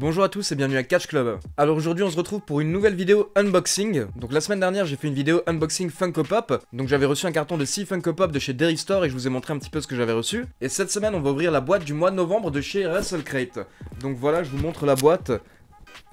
Bonjour à tous et bienvenue à Catch Club. Alors aujourd'hui on se retrouve pour une nouvelle vidéo unboxing. Donc la semaine dernière j'ai fait une vidéo unboxing Funko Pop. Donc j'avais reçu un carton de 6 Funko Pop de chez Derry Store et je vous ai montré un petit peu ce que j'avais reçu. Et cette semaine on va ouvrir la boîte du mois de novembre de chez Wrestlecrate. Donc voilà je vous montre la boîte.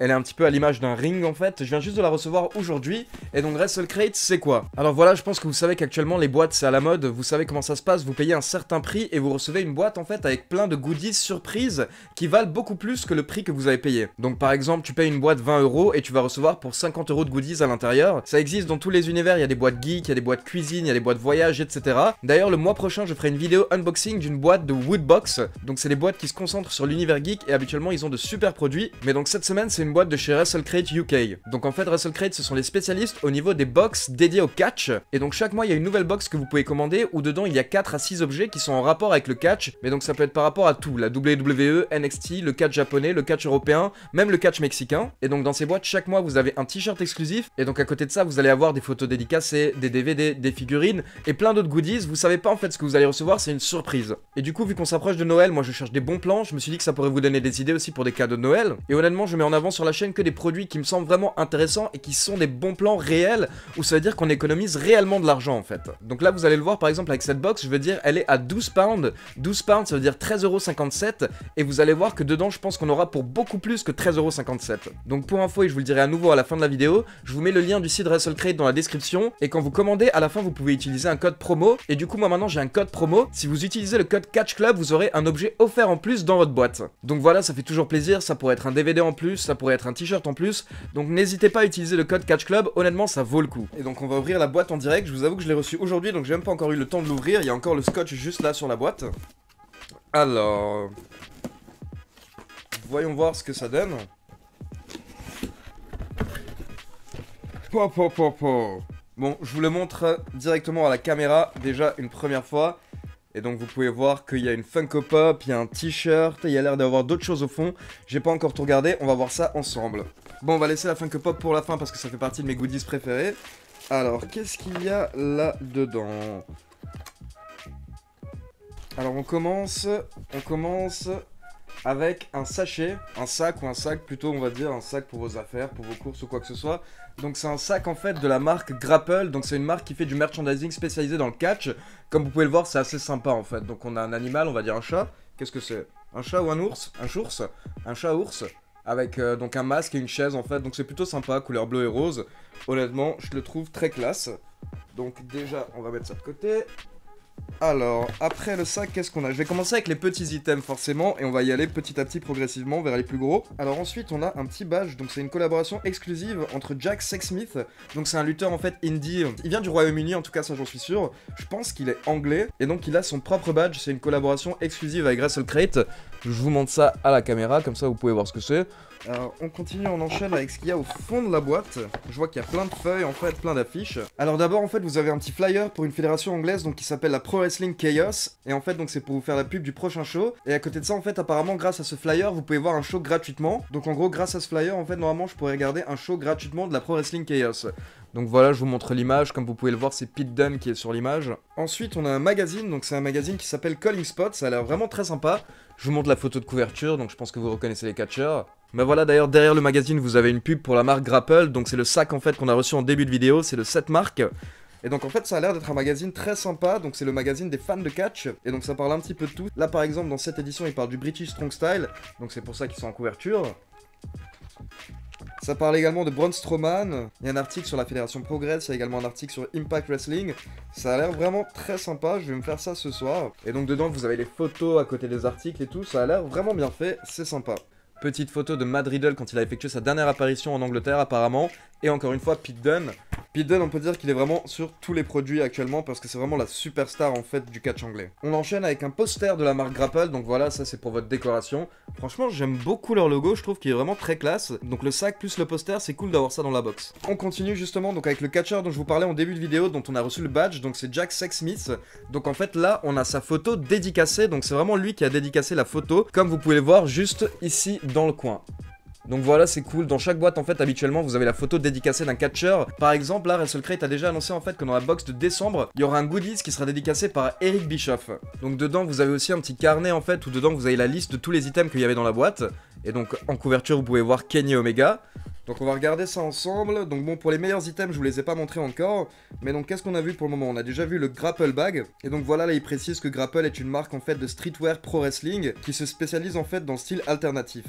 Elle est un petit peu à l'image d'un ring en fait. Je viens juste de la recevoir aujourd'hui. Et donc Wrestle Crate, c'est quoi Alors voilà, je pense que vous savez qu'actuellement les boîtes c'est à la mode. Vous savez comment ça se passe. Vous payez un certain prix et vous recevez une boîte en fait avec plein de goodies surprises qui valent beaucoup plus que le prix que vous avez payé. Donc par exemple, tu payes une boîte 20 euros et tu vas recevoir pour 50 euros de goodies à l'intérieur. Ça existe dans tous les univers. Il y a des boîtes geek, il y a des boîtes cuisine, il y a des boîtes voyage, etc. D'ailleurs, le mois prochain, je ferai une vidéo unboxing d'une boîte de Woodbox. Donc c'est des boîtes qui se concentrent sur l'univers geek et habituellement ils ont de super produits. Mais donc cette semaine, c'est boîte de chez WrestleCrate UK. Donc en fait, WrestleCrate, ce sont les spécialistes au niveau des box dédiées au catch. Et donc chaque mois, il y a une nouvelle box que vous pouvez commander où dedans, il y a 4 à 6 objets qui sont en rapport avec le catch. Mais donc ça peut être par rapport à tout, la WWE, NXT, le catch japonais, le catch européen, même le catch mexicain. Et donc dans ces boîtes, chaque mois, vous avez un t-shirt exclusif. Et donc à côté de ça, vous allez avoir des photos dédicacées, des DVD, des figurines et plein d'autres goodies. Vous savez pas en fait ce que vous allez recevoir, c'est une surprise. Et du coup, vu qu'on s'approche de Noël, moi je cherche des bons plans, je me suis dit que ça pourrait vous donner des idées aussi pour des cadeaux de Noël. Et honnêtement, je mets en avant sur la chaîne que des produits qui me semblent vraiment intéressants et qui sont des bons plans réels où ça veut dire qu'on économise réellement de l'argent en fait. Donc là vous allez le voir par exemple avec cette box, je veux dire elle est à 12 pounds, 12 pounds ça veut dire 57 et vous allez voir que dedans je pense qu'on aura pour beaucoup plus que 57 Donc pour info et je vous le dirai à nouveau à la fin de la vidéo, je vous mets le lien du site WrestleCrate dans la description et quand vous commandez à la fin vous pouvez utiliser un code promo et du coup moi maintenant j'ai un code promo, si vous utilisez le code Catch Club vous aurez un objet offert en plus dans votre boîte. Donc voilà ça fait toujours plaisir, ça pourrait être un DVD en plus, ça pourrait être un t-shirt en plus. Donc n'hésitez pas à utiliser le code Catch Club, honnêtement ça vaut le coup. Et donc on va ouvrir la boîte en direct, je vous avoue que je l'ai reçu aujourd'hui donc j'ai même pas encore eu le temps de l'ouvrir, il y a encore le scotch juste là sur la boîte. Alors... Voyons voir ce que ça donne. Bon, je vous le montre directement à la caméra, déjà une première fois. Et donc vous pouvez voir qu'il y a une Funko Pop, il y a un t-shirt, il y a l'air d'avoir d'autres choses au fond. J'ai pas encore tout regardé, on va voir ça ensemble. Bon, on va laisser la Funko Pop pour la fin parce que ça fait partie de mes goodies préférés. Alors, qu'est-ce qu'il y a là-dedans Alors on commence, on commence avec un sachet, un sac ou un sac plutôt on va dire, un sac pour vos affaires, pour vos courses ou quoi que ce soit. Donc c'est un sac en fait de la marque Grapple, donc c'est une marque qui fait du merchandising spécialisé dans le catch. Comme vous pouvez le voir c'est assez sympa en fait, donc on a un animal, on va dire un chat, qu'est-ce que c'est Un chat ou un ours Un ours Un chat-ours avec euh, donc un masque et une chaise en fait, donc c'est plutôt sympa, couleur bleu et rose. Honnêtement, je le trouve très classe. Donc déjà, on va mettre ça de côté. Alors, après le sac, qu'est-ce qu'on a Je vais commencer avec les petits items forcément, et on va y aller petit à petit progressivement vers les plus gros. Alors ensuite, on a un petit badge, donc c'est une collaboration exclusive entre Jack Sexsmith, donc c'est un lutteur en fait indie. Il vient du Royaume-Uni, en tout cas ça j'en suis sûr. Je pense qu'il est anglais, et donc il a son propre badge, c'est une collaboration exclusive avec WrestleCrate, Je vous montre ça à la caméra, comme ça vous pouvez voir ce que c'est. Alors, on continue, on enchaîne avec ce qu'il y a au fond de la boîte. Je vois qu'il y a plein de feuilles, en fait, plein d'affiches. Alors d'abord, en fait, vous avez un petit flyer pour une fédération anglaise donc qui s'appelle la Pro Wrestling Chaos. Et en fait, donc c'est pour vous faire la pub du prochain show. Et à côté de ça, en fait, apparemment, grâce à ce flyer, vous pouvez voir un show gratuitement. Donc en gros, grâce à ce flyer, en fait, normalement, je pourrais regarder un show gratuitement de la Pro Wrestling Chaos. Donc voilà, je vous montre l'image. Comme vous pouvez le voir, c'est Pete Dunne qui est sur l'image. Ensuite, on a un magazine. Donc c'est un magazine qui s'appelle Calling Spot. Ça a l'air vraiment très sympa. Je vous montre la photo de couverture. Donc je pense que vous reconnaissez les catchers. Mais voilà, d'ailleurs, derrière le magazine, vous avez une pub pour la marque Grapple. Donc c'est le sac en fait qu'on a reçu en début de vidéo. C'est le 7 marque. Et donc en fait ça a l'air d'être un magazine très sympa, donc c'est le magazine des fans de catch, et donc ça parle un petit peu de tout. Là par exemple dans cette édition il parle du British Strong Style, donc c'est pour ça qu'ils sont en couverture. Ça parle également de Braun Strowman. Il y a un article sur la Fédération Progress, il y a également un article sur Impact Wrestling. Ça a l'air vraiment très sympa, je vais me faire ça ce soir. Et donc dedans, vous avez les photos à côté des articles et tout, ça a l'air vraiment bien fait, c'est sympa. Petite photo de Matt Riddle quand il a effectué sa dernière apparition en Angleterre apparemment, et encore une fois, Pete Dunne. Pete Dunne, on peut dire qu'il est vraiment sur tous les produits actuellement parce que c'est vraiment la superstar en fait du catch anglais. On enchaîne avec un poster de la marque Grapple, donc voilà, ça c'est pour votre décoration. Franchement, j'aime beaucoup leur logo, je trouve qu'il est vraiment très classe. Donc le sac plus le poster, c'est cool d'avoir ça dans la box. On continue justement donc avec le catcher dont je vous parlais en début de vidéo, dont on a reçu le badge, donc c'est Jack Sexsmith. Donc en fait là, on a sa photo dédicacée, donc c'est vraiment lui qui a dédicacé la photo, comme vous pouvez le voir juste ici dans le coin. Donc voilà, c'est cool. Dans chaque boîte, en fait, habituellement, vous avez la photo dédicacée d'un catcheur. Par exemple, là, WrestleCrate a déjà annoncé en fait que dans la box de décembre, il y aura un goodies qui sera dédicacé par Eric Bischoff. Donc dedans, vous avez aussi un petit carnet en fait où dedans vous avez la liste de tous les items qu'il y avait dans la boîte. Et donc en couverture, vous pouvez voir Kenny Omega. Donc on va regarder ça ensemble. Donc bon, pour les meilleurs items, je vous les ai pas montrés encore. Mais donc qu'est-ce qu'on a vu pour le moment On a déjà vu le Grapple Bag. Et donc voilà, là il précise que Grapple est une marque en fait de streetwear pro wrestling qui se spécialise en fait dans style alternatif.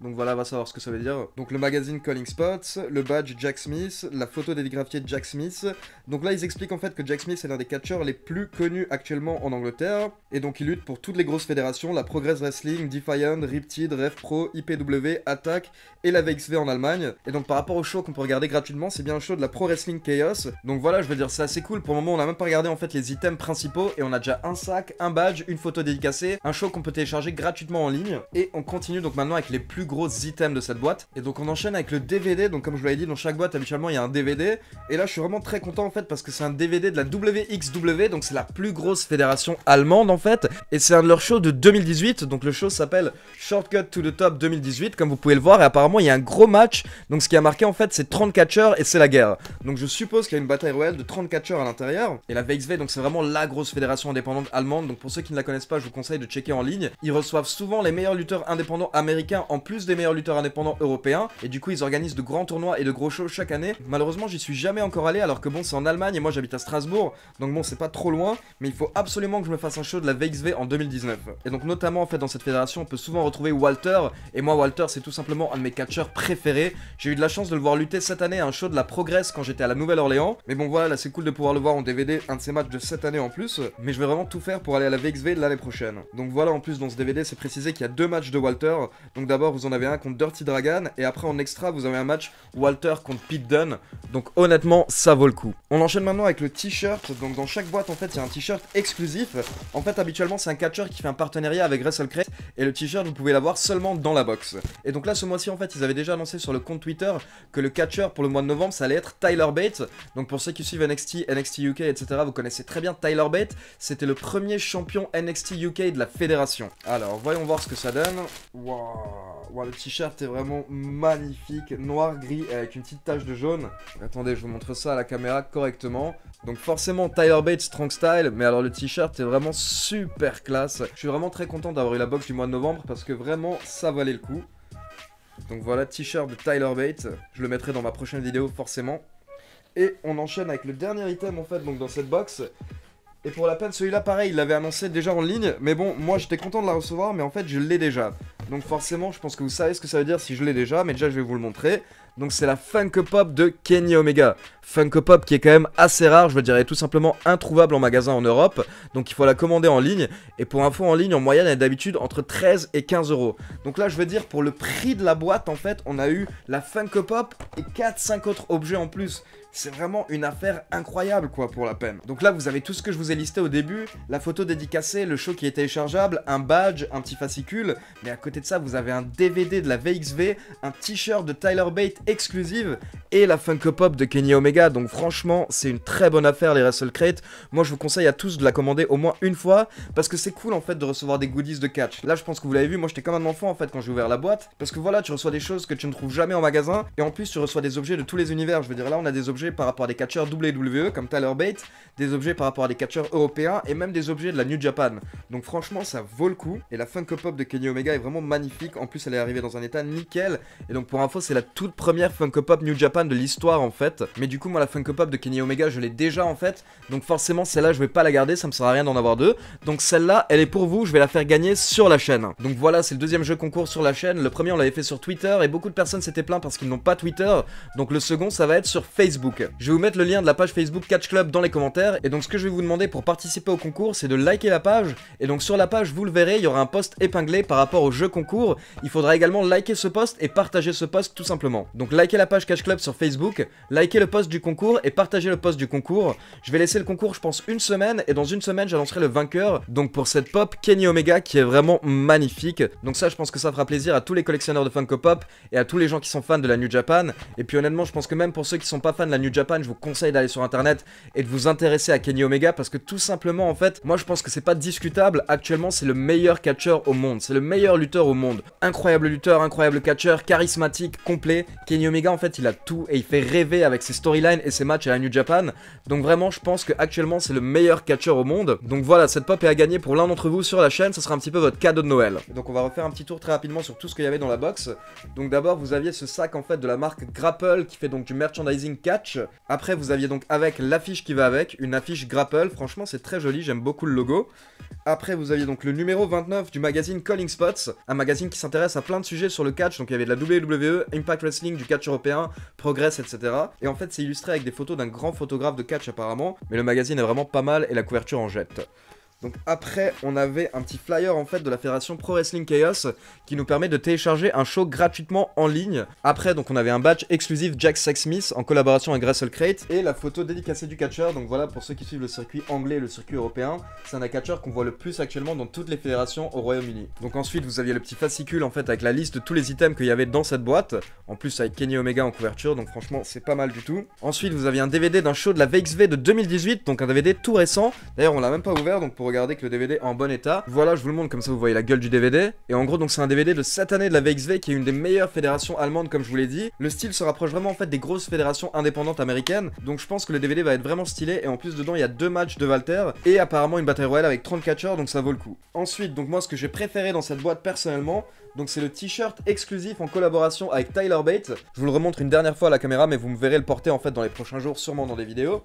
Donc voilà, va savoir ce que ça veut dire. Donc le magazine Calling Spots, le badge Jack Smith, la photo dédicacée de Jack Smith. Donc là, ils expliquent en fait que Jack Smith est l'un des catcheurs les plus connus actuellement en Angleterre. Et donc il lutte pour toutes les grosses fédérations, la Progress Wrestling, Defiant, Riptide, Rev Pro, IPW, Attack et la VXV en Allemagne. Et donc par rapport au show qu'on peut regarder gratuitement, c'est bien le show de la Pro Wrestling Chaos. Donc voilà, je veux dire, c'est assez cool. Pour le moment, on n'a même pas regardé en fait les items principaux et on a déjà un sac, un badge, une photo dédicacée, un show qu'on peut télécharger gratuitement en ligne. Et on continue donc maintenant avec les plus gros items de cette boîte. Et donc on enchaîne avec le DVD, donc comme je vous l'avais dit, dans chaque boîte habituellement il y a un DVD. Et là je suis vraiment très content en fait parce que c'est un DVD de la WXW, donc c'est la plus grosse fédération allemande en fait. Et c'est un de leurs shows de 2018, donc le show s'appelle Shortcut to the Top 2018, comme vous pouvez le voir. Et apparemment il y a un gros match, donc ce qui a marqué en fait c'est 34 heures et c'est la guerre. Donc je suppose qu'il y a une bataille royale de 34 heures à l'intérieur. Et la VXV, donc c'est vraiment la grosse fédération indépendante allemande, donc pour ceux qui ne la connaissent pas, je vous conseille de checker en ligne. Ils reçoivent souvent les meilleurs lutteurs indépendants américains en plus des meilleurs lutteurs indépendants européens. Et du coup, ils organisent de grands tournois et de gros shows chaque année. Malheureusement, j'y suis jamais encore allé, alors que bon, c'est en Allemagne et moi j'habite à Strasbourg. Donc bon, c'est pas trop loin, mais il faut absolument que je me fasse un show de la VXV en 2019. Et donc, notamment en fait, dans cette fédération, on peut souvent retrouver Walter. Et moi, Walter, c'est tout simplement un de mes catcheurs préférés. J'ai eu de la chance de le voir lutter cette année à un show de la Progress quand j'étais à la Nouvelle-Orléans. Mais bon, voilà, c'est cool de pouvoir le voir en DVD, un de ses matchs de cette année en plus. Mais je vais vraiment tout faire pour aller à la VXV l'année prochaine. Donc voilà, en plus, dans ce DVD, c'est précisé qu'il y a deux matchs de Walter. Donc d'abord, vous on en avez un contre Dirty Dragon. Et après, en extra, vous avez un match Walter contre Pete Dunne. Donc honnêtement, ça vaut le coup. On enchaîne maintenant avec le t-shirt. Donc dans chaque boîte, en fait, il y a un t-shirt exclusif. En fait, habituellement, c'est un catcher qui fait un partenariat avec WrestleCrate. Et le t-shirt, vous pouvez l'avoir seulement dans la box. Et donc là, ce mois-ci, en fait, ils avaient déjà annoncé sur le compte Twitter que le catcher pour le mois de novembre, ça allait être Tyler Bates. Donc pour ceux qui suivent NXT, NXT UK, etc., vous connaissez très bien Tyler Bates. C'était le premier champion NXT UK de la fédération. Alors, voyons voir ce que ça donne. Waouh le t-shirt est vraiment magnifique, noir, gris, avec une petite tache de jaune. Attendez, je vous montre ça à la caméra correctement. Donc forcément, Tyler Bates, Strong Style, mais alors le t-shirt est vraiment super classe. Je suis vraiment très content d'avoir eu la box du mois de novembre, parce que vraiment, ça valait le coup. Donc voilà, t-shirt de Tyler Bates, je le mettrai dans ma prochaine vidéo forcément. Et on enchaîne avec le dernier item en fait, donc dans cette box. Et pour la peine, celui-là, pareil, il l'avait annoncé déjà en ligne. Mais bon, moi, j'étais content de la recevoir, mais en fait, je l'ai déjà. Donc forcément, je pense que vous savez ce que ça veut dire si je l'ai déjà, mais déjà je vais vous le montrer. Donc c'est la Funko Pop de Kenny Omega. Funko Pop qui est quand même assez rare, je veux dire, tout simplement introuvable en magasin en Europe. Donc il faut la commander en ligne. Et pour info, en ligne, en moyenne, elle est d'habitude entre 13 et 15 euros. Donc là, je veux dire, pour le prix de la boîte, en fait, on a eu la Funko Pop et 4-5 autres objets en plus. C'est vraiment une affaire incroyable quoi pour la peine. Donc là vous avez tout ce que je vous ai listé au début, la photo dédicacée, le show qui est téléchargeable, un badge, un petit fascicule, mais à côté de ça, vous avez un DVD de la VXV, un t-shirt de Tyler Bate exclusive et la Funko Pop de Kenny Omega. Donc franchement, c'est une très bonne affaire les Wrestle Crate. Moi, je vous conseille à tous de la commander au moins une fois parce que c'est cool en fait de recevoir des goodies de catch. Là, je pense que vous l'avez vu, moi j'étais comme un enfant en fait quand j'ai ouvert la boîte parce que voilà, tu reçois des choses que tu ne trouves jamais en magasin et en plus tu reçois des objets de tous les univers. Je veux dire là, on a des objets par rapport à des catcheurs WWE comme Tyler Bate, des objets par rapport à des catcheurs européens et même des objets de la New Japan. Donc franchement, ça vaut le coup et la Funko Pop de Kenny Omega est vraiment magnifique. En plus, elle est arrivée dans un état nickel. Et donc, pour info, c'est la toute première Funko Pop New Japan de l'histoire en fait. Mais du coup, moi, la Funko Pop de Kenny Omega, je l'ai déjà en fait. Donc, forcément, celle-là, je vais pas la garder. Ça me sert à rien d'en avoir deux. Donc, celle-là, elle est pour vous. Je vais la faire gagner sur la chaîne. Donc, voilà, c'est le deuxième jeu concours sur la chaîne. Le premier, on l'avait fait sur Twitter. Et beaucoup de personnes s'étaient plaintes parce qu'ils n'ont pas Twitter. Donc, le second, ça va être sur Facebook. Je vais vous mettre le lien de la page Facebook Catch Club dans les commentaires. Et donc, ce que je vais vous demander pour participer au concours, c'est de liker la page. Et donc, sur la page, vous le verrez, il y aura un post épinglé par rapport au jeu concours. Il faudra également liker ce post et partager ce post tout simplement. Donc liker la page Cash Club sur Facebook, liker le post du concours et partager le post du concours. Je vais laisser le concours je pense une semaine et dans une semaine j'annoncerai le vainqueur. Donc pour cette pop Kenny Omega qui est vraiment magnifique. Donc ça je pense que ça fera plaisir à tous les collectionneurs de Funko Pop et à tous les gens qui sont fans de la New Japan. Et puis honnêtement je pense que même pour ceux qui sont pas fans de la New Japan je vous conseille d'aller sur internet et de vous intéresser à Kenny Omega parce que tout simplement en fait moi je pense que c'est pas discutable actuellement c'est le meilleur catcheur au monde. C'est le meilleur lutteur au monde. Incroyable lutteur, incroyable catcheur, charismatique, complet. Kenny Omega, en fait, il a tout et il fait rêver avec ses storylines et ses matchs à la New Japan. Donc vraiment, je pense que actuellement c'est le meilleur catcheur au monde. Donc voilà, cette pop est à gagner pour l'un d'entre vous sur la chaîne. ça sera un petit peu votre cadeau de Noël. Donc on va refaire un petit tour très rapidement sur tout ce qu'il y avait dans la box. Donc d'abord, vous aviez ce sac en fait de la marque Grapple qui fait donc du merchandising catch. Après, vous aviez donc avec l'affiche qui va avec, une affiche Grapple. Franchement, c'est très joli, j'aime beaucoup le logo. Après, vous aviez donc le numéro 29 du magazine Calling Spots, un magazine qui s'intéresse à plein de sujets sur le catch. Donc il y avait de la WWE, Impact Wrestling, du catch européen, Progress, etc. Et en fait, c'est illustré avec des photos d'un grand photographe de catch apparemment. Mais le magazine est vraiment pas mal et la couverture en jette. Donc après, on avait un petit flyer en fait de la fédération Pro Wrestling Chaos qui nous permet de télécharger un show gratuitement en ligne. Après, donc on avait un badge exclusif Jack Sexsmith en collaboration avec Wrestle Crate et la photo dédicacée du catcheur. Donc voilà, pour ceux qui suivent le circuit anglais et le circuit européen, c'est un catcheur qu'on voit le plus actuellement dans toutes les fédérations au Royaume-Uni. Donc ensuite, vous aviez le petit fascicule en fait avec la liste de tous les items qu'il y avait dans cette boîte. En plus, avec Kenny Omega en couverture, donc franchement, c'est pas mal du tout. Ensuite, vous aviez un DVD d'un show de la VXV de 2018, donc un DVD tout récent. D'ailleurs, on l'a même pas ouvert, donc pour Regardez que le DVD est en bon état. Voilà, je vous le montre comme ça vous voyez la gueule du DVD. Et en gros, donc c'est un DVD de cette année de la VXV qui est une des meilleures fédérations allemandes comme je vous l'ai dit. Le style se rapproche vraiment en fait des grosses fédérations indépendantes américaines. Donc je pense que le DVD va être vraiment stylé et en plus dedans il y a deux matchs de Walter et apparemment une bataille royale avec 34 heures. donc ça vaut le coup. Ensuite, donc moi ce que j'ai préféré dans cette boîte personnellement, donc c'est le t-shirt exclusif en collaboration avec Tyler Bates. Je vous le remontre une dernière fois à la caméra, mais vous me verrez le porter en fait dans les prochains jours, sûrement dans des vidéos.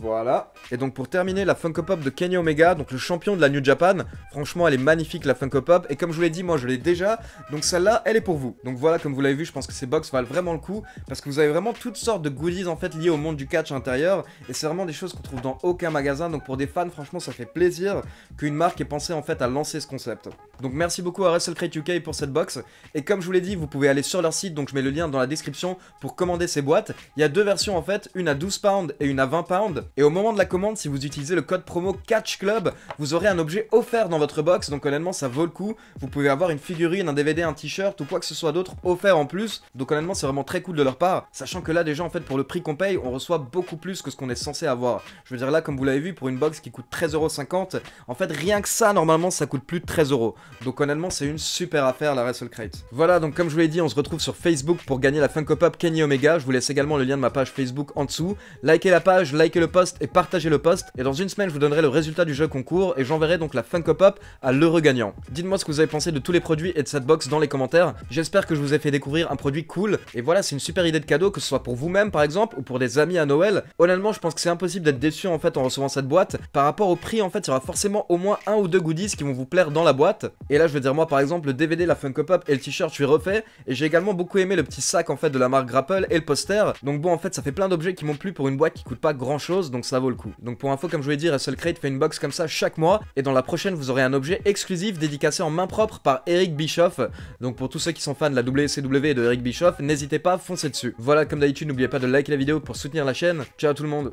Voilà. Et donc pour terminer, la Funko Pop de Kenny Omega, donc le champion de la New Japan. Franchement, elle est magnifique la Funko Pop. Et comme je vous l'ai dit, moi je l'ai déjà. Donc celle-là, elle est pour vous. Donc voilà, comme vous l'avez vu, je pense que ces box valent vraiment le coup. Parce que vous avez vraiment toutes sortes de goodies en fait liées au monde du catch intérieur. Et c'est vraiment des choses qu'on trouve dans aucun magasin. Donc pour des fans, franchement, ça fait plaisir qu'une marque ait pensé en fait à lancer ce concept. Donc merci beaucoup à WrestleCrate UK pour cette box. Et comme je vous l'ai dit, vous pouvez aller sur leur site, donc je mets le lien dans la description pour commander ces boîtes. Il y a deux versions en fait, une à 12 pounds et une à 20 pounds. Et au moment de la commande, si vous utilisez le code promo Catch Club, vous aurez un objet offert dans votre box. Donc honnêtement, ça vaut le coup. Vous pouvez avoir une figurine, un DVD, un t-shirt ou quoi que ce soit d'autre offert en plus. Donc honnêtement, c'est vraiment très cool de leur part. Sachant que là déjà, en fait, pour le prix qu'on paye, on reçoit beaucoup plus que ce qu'on est censé avoir. Je veux dire là, comme vous l'avez vu, pour une box qui coûte 13,50€, en fait, rien que ça, normalement, ça coûte plus de 13 euros Donc honnêtement, c'est une super à faire la WrestleCrate. Voilà, donc comme je vous l'ai dit, on se retrouve sur Facebook pour gagner la Funko Pop Kenny Omega. Je vous laisse également le lien de ma page Facebook en dessous. Likez la page, likez le post et partagez le post. Et dans une semaine, je vous donnerai le résultat du jeu concours et j'enverrai donc la Funko Pop à l'heureux gagnant. Dites-moi ce que vous avez pensé de tous les produits et de cette box dans les commentaires. J'espère que je vous ai fait découvrir un produit cool. Et voilà, c'est une super idée de cadeau, que ce soit pour vous-même par exemple ou pour des amis à Noël. Honnêtement, je pense que c'est impossible d'être déçu en fait en recevant cette boîte. Par rapport au prix, en fait, il y aura forcément au moins un ou deux goodies qui vont vous plaire dans la boîte. Et là, je veux dire, moi par exemple, le DVD la Funko Pop et le t-shirt, je suis refait. Et j'ai également beaucoup aimé le petit sac en fait de la marque Grapple et le poster. Donc bon, en fait, ça fait plein d'objets qui m'ont plu pour une boîte qui coûte pas grand chose, donc ça vaut le coup. Donc pour info, comme je l'ai dit Hustle Crate fait une box comme ça chaque mois. Et dans la prochaine, vous aurez un objet exclusif dédicacé en main propre par Eric Bischoff. Donc pour tous ceux qui sont fans de la WCW et de Eric Bischoff, n'hésitez pas, à foncer dessus. Voilà, comme d'habitude, n'oubliez pas de liker la vidéo pour soutenir la chaîne. Ciao tout le monde